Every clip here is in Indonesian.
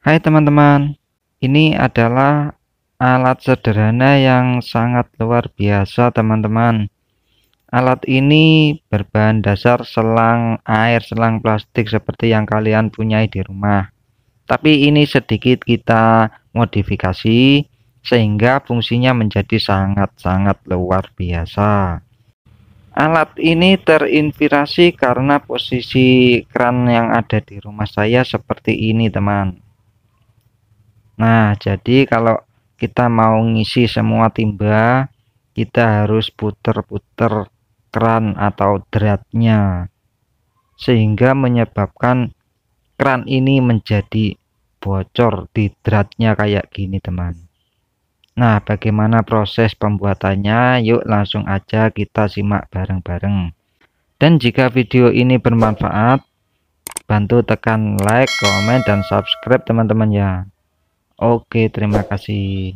Hai teman-teman, ini adalah alat sederhana yang sangat luar biasa teman-teman. Alat ini berbahan dasar selang air, selang plastik seperti yang kalian punyai di rumah. Tapi ini sedikit kita modifikasi sehingga fungsinya menjadi sangat-sangat luar biasa. Alat ini terinspirasi karena posisi kran yang ada di rumah saya seperti ini teman Nah, jadi kalau kita mau ngisi semua timba, kita harus puter-puter keran atau dratnya sehingga menyebabkan keran ini menjadi bocor di dratnya kayak gini teman nah bagaimana proses pembuatannya yuk langsung aja kita simak bareng-bareng dan jika video ini bermanfaat bantu tekan like, komen, dan subscribe teman-teman ya Oke, terima kasih.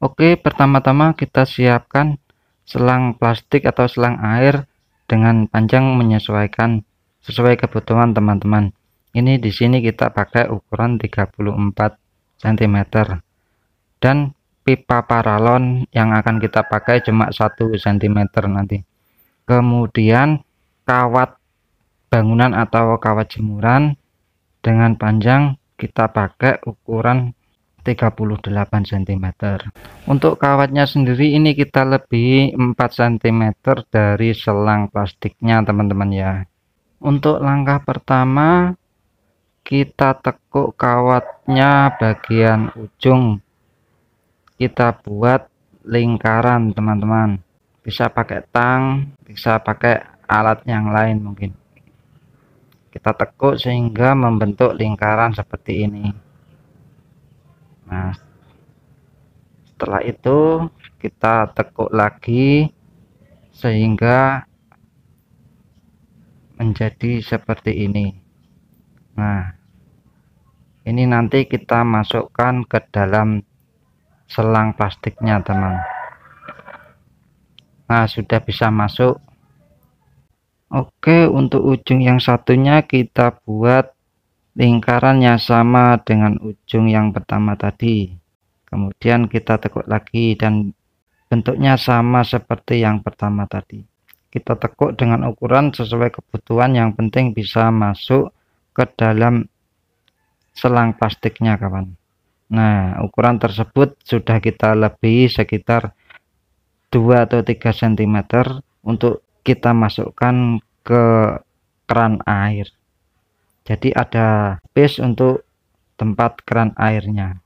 Oke, pertama-tama kita siapkan selang plastik atau selang air dengan panjang menyesuaikan sesuai kebutuhan teman-teman. Ini di sini kita pakai ukuran 34 cm. Dan pipa paralon yang akan kita pakai cuma 1 cm nanti kemudian kawat bangunan atau kawat jemuran dengan panjang kita pakai ukuran 38 cm untuk kawatnya sendiri ini kita lebih 4 cm dari selang plastiknya teman-teman ya untuk langkah pertama kita tekuk kawatnya bagian ujung kita buat lingkaran teman-teman bisa pakai tang bisa pakai alat yang lain mungkin kita tekuk sehingga membentuk lingkaran seperti ini nah setelah itu kita tekuk lagi sehingga menjadi seperti ini nah ini nanti kita masukkan ke dalam selang plastiknya teman nah sudah bisa masuk Oke untuk ujung yang satunya kita buat lingkaran yang sama dengan ujung yang pertama tadi kemudian kita tekuk lagi dan bentuknya sama seperti yang pertama tadi kita tekuk dengan ukuran sesuai kebutuhan yang penting bisa masuk ke dalam selang plastiknya kawan nah ukuran tersebut sudah kita lebih sekitar 2 atau 3 cm untuk kita masukkan ke keran air jadi ada base untuk tempat keran airnya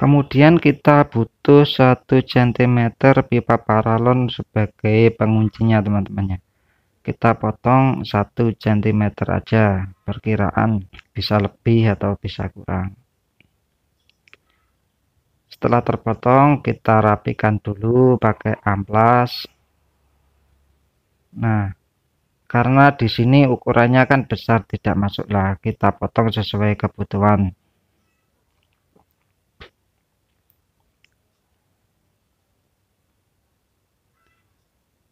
kemudian kita butuh 1 cm pipa paralon sebagai penguncinya teman-temannya kita potong 1 cm aja perkiraan bisa lebih atau bisa kurang setelah terpotong kita rapikan dulu pakai amplas nah karena di sini ukurannya kan besar tidak masuklah kita potong sesuai kebutuhan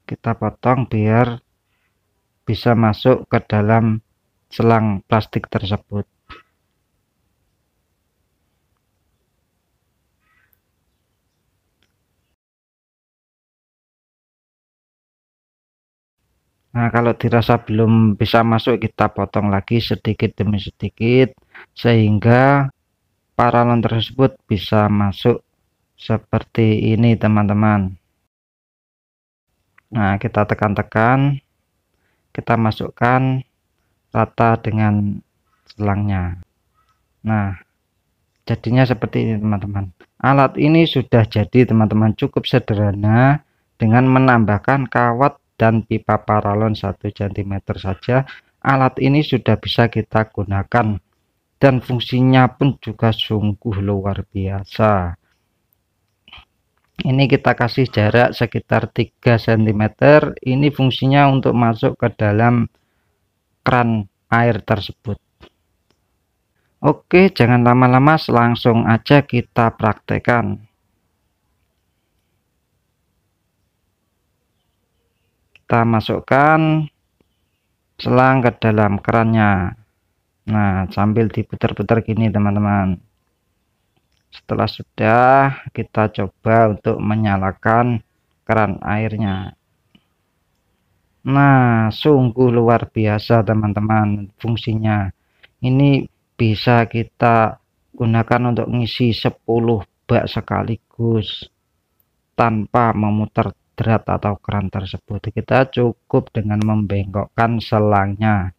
kita potong biar bisa masuk ke dalam selang plastik tersebut Nah, kalau dirasa belum bisa masuk, kita potong lagi sedikit demi sedikit sehingga paralon tersebut bisa masuk seperti ini, teman-teman. Nah, kita tekan-tekan, kita masukkan rata dengan selangnya. Nah, jadinya seperti ini, teman-teman. Alat ini sudah jadi, teman-teman, cukup sederhana dengan menambahkan kawat dan pipa paralon 1 cm saja alat ini sudah bisa kita gunakan dan fungsinya pun juga sungguh luar biasa ini kita kasih jarak sekitar 3 cm ini fungsinya untuk masuk ke dalam keran air tersebut Oke jangan lama-lama langsung aja kita praktekan kita masukkan selang ke dalam kerannya nah sambil diputar-putar gini teman-teman setelah sudah kita coba untuk menyalakan keran airnya nah sungguh luar biasa teman-teman fungsinya ini bisa kita gunakan untuk ngisi 10 bak sekaligus tanpa memutar drat atau keran tersebut kita cukup dengan membengkokkan selangnya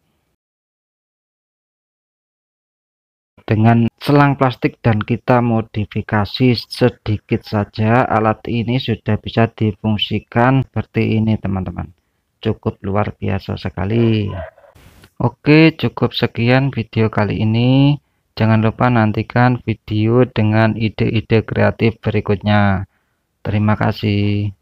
dengan selang plastik dan kita modifikasi sedikit saja alat ini sudah bisa difungsikan seperti ini teman-teman cukup luar biasa sekali Oke cukup sekian video kali ini jangan lupa nantikan video dengan ide-ide kreatif berikutnya terima kasih